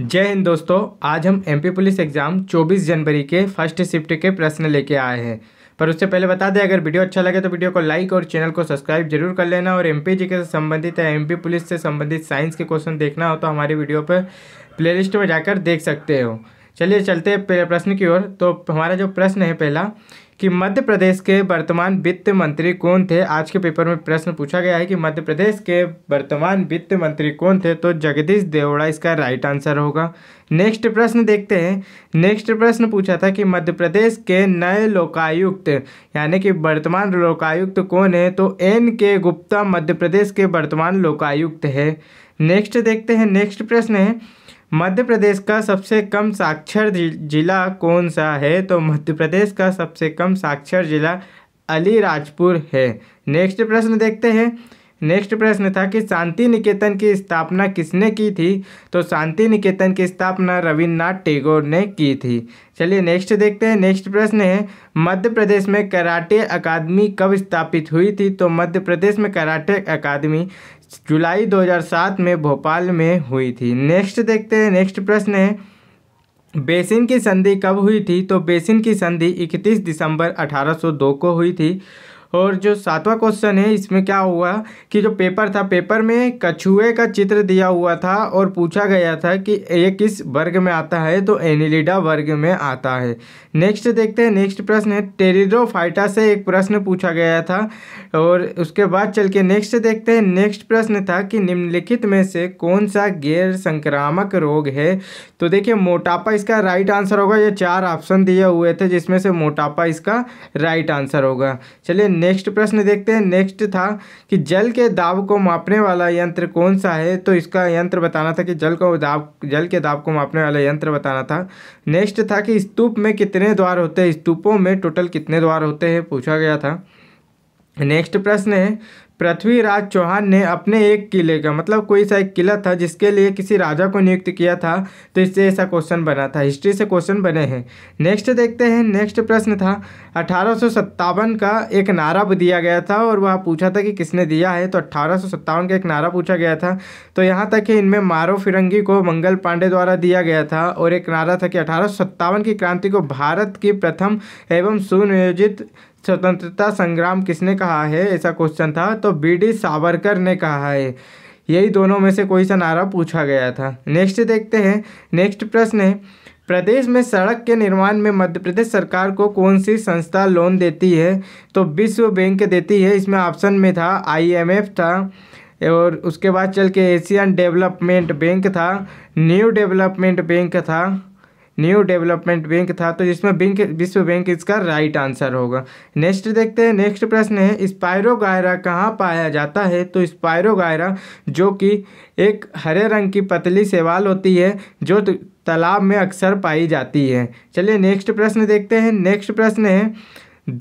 जय हिंद दोस्तों आज हम एमपी पुलिस एग्ज़ाम 24 जनवरी के फर्स्ट शिफ्ट के प्रश्न लेके आए हैं पर उससे पहले बता दें अगर वीडियो अच्छा लगे तो वीडियो को लाइक और चैनल को सब्सक्राइब जरूर कर लेना और एमपी जी के से संबंधित या एम पुलिस से संबंधित साइंस के क्वेश्चन देखना हो तो हमारी वीडियो पर प्ले में जाकर देख सकते हो चलिए चलते प्रश्न की ओर तो हमारा जो प्रश्न है पहला कि मध्य प्रदेश के वर्तमान वित्त मंत्री कौन थे आज के पेपर में प्रश्न पूछा गया है कि मध्य प्रदेश के वर्तमान वित्त मंत्री कौन थे तो जगदीश देवड़ा इसका राइट आंसर होगा नेक्स्ट प्रश्न देखते हैं नेक्स्ट प्रश्न पूछा था कि मध्य प्रदेश के नए लोकायुक्त यानी कि वर्तमान लोकायुक्त कौन है तो एन के गुप्ता मध्य प्रदेश के वर्तमान लोकायुक्त है नेक्स्ट देखते हैं नेक्स्ट प्रश्न है मध्य प्रदेश का सबसे कम साक्षर जिला कौन सा है तो मध्य प्रदेश का सबसे कम साक्षर जिला अलीराजपुर है नेक्स्ट प्रश्न देखते हैं नेक्स्ट प्रश्न था कि शांति निकेतन की स्थापना किसने की थी तो शांति निकेतन की स्थापना रविन्द्रनाथ टैगोर ने की थी चलिए नेक्स्ट देखते हैं नेक्स्ट प्रश्न है मध्य प्रदेश में कराटे अकादमी कब स्थापित हुई थी तो मध्य प्रदेश में कराटे अकादमी जुलाई 2007 में भोपाल में हुई थी नेक्स्ट देखते हैं नेक्स्ट प्रश्न है बेसिन की संधि कब हुई थी तो बेसिन की संधि 31 दिसंबर 1802 को हुई थी और जो सातवा क्वेश्चन है इसमें क्या हुआ कि जो पेपर था पेपर में कछुए का चित्र दिया हुआ था और पूछा गया था कि ये किस वर्ग में आता है तो एनिलिडा वर्ग में आता है नेक्स्ट देखते हैं नेक्स्ट प्रश्न है टेरिडोफाइटा से एक प्रश्न पूछा गया था और उसके बाद चल के नेक्स्ट देखते हैं नेक्स्ट प्रश्न था कि निम्नलिखित में से कौन सा गैर संक्रामक रोग है तो देखिए मोटापा इसका राइट आंसर होगा ये चार ऑप्शन दिए हुए थे जिसमें से मोटापा इसका राइट आंसर होगा चलिए नेक्स्ट प्रश्न देखते हैं नेक्स्ट था कि जल के दाब को मापने वाला यंत्र कौन सा है तो इसका यंत्र बताना था कि जल को दाब जल के दाब को मापने वाला यंत्र बताना था नेक्स्ट था कि स्तूप में कितने द्वार होते हैं स्तूपों में टोटल कितने द्वार होते हैं पूछा गया था नेक्स्ट प्रश्न है पृथ्वीराज चौहान ने अपने एक किले का मतलब कोई सा एक किला था जिसके लिए किसी राजा को नियुक्त किया था तो इससे ऐसा क्वेश्चन बना था हिस्ट्री से क्वेश्चन बने हैं नेक्स्ट देखते हैं नेक्स्ट प्रश्न था अठारह का एक नारा दिया गया था और वह पूछा था कि किसने दिया है तो अट्ठारह का एक नारा पूछा गया था तो यहाँ तक कि इनमें मारो फिरंगी को मंगल पांडे द्वारा दिया गया था और एक नारा था कि अठारह की क्रांति को भारत की प्रथम एवं सुनियोजित स्वतंत्रता संग्राम किसने कहा है ऐसा क्वेश्चन था तो बी डी सावरकर ने कहा है यही दोनों में से कोई सा नारा पूछा गया था नेक्स्ट देखते हैं नेक्स्ट प्रश्न है प्रदेश में सड़क के निर्माण में मध्य प्रदेश सरकार को कौन सी संस्था लोन देती है तो विश्व बैंक देती है इसमें ऑप्शन में था आईएमएफ था और उसके बाद चल के एशियन डेवलपमेंट बैंक था न्यू डेवलपमेंट बैंक था न्यू डेवलपमेंट बैंक था तो इसमें बैंक विश्व बैंक इसका राइट आंसर होगा नेक्स्ट देखते हैं नेक्स्ट प्रश्न है स्पायरो गायरा कहाँ पाया जाता है तो स्पायरो गायरा जो कि एक हरे रंग की पतली सेवाल होती है जो तालाब में अक्सर पाई जाती है चलिए नेक्स्ट प्रश्न देखते हैं नेक्स्ट प्रश्न है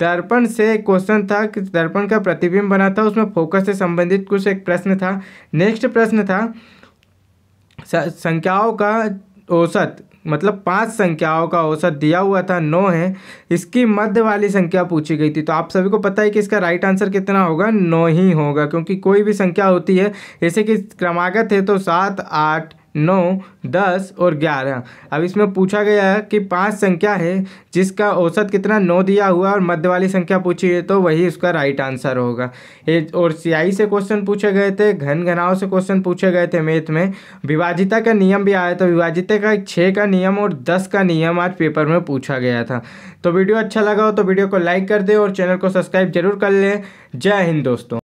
दर्पण से क्वेश्चन था कि दर्पण का प्रतिबिंब बना था उसमें फोकस से संबंधित कुछ एक प्रश्न था नेक्स्ट प्रश्न था संख्याओं का औसत मतलब पांच संख्याओं का औसत दिया हुआ था नौ है इसकी मध्य वाली संख्या पूछी गई थी तो आप सभी को पता है कि इसका राइट आंसर कितना होगा नौ ही होगा क्योंकि कोई भी संख्या होती है जैसे कि क्रमागत है तो सात आठ नौ दस और ग्यारह अब इसमें पूछा गया है कि पांच संख्या है जिसका औसत कितना नौ दिया हुआ और मध्य वाली संख्या पूछी है तो वही उसका राइट आंसर होगा और सियाई से क्वेश्चन पूछे गए थे घन घनाव से क्वेश्चन पूछे गए थे मैथ में विभाजिता का नियम भी आया तो विभाजिता का छः का नियम और दस का नियम आज पेपर में पूछा गया था तो वीडियो अच्छा लगा हो तो वीडियो को लाइक कर दें और चैनल को सब्सक्राइब जरूर कर लें जय हिंद दोस्तों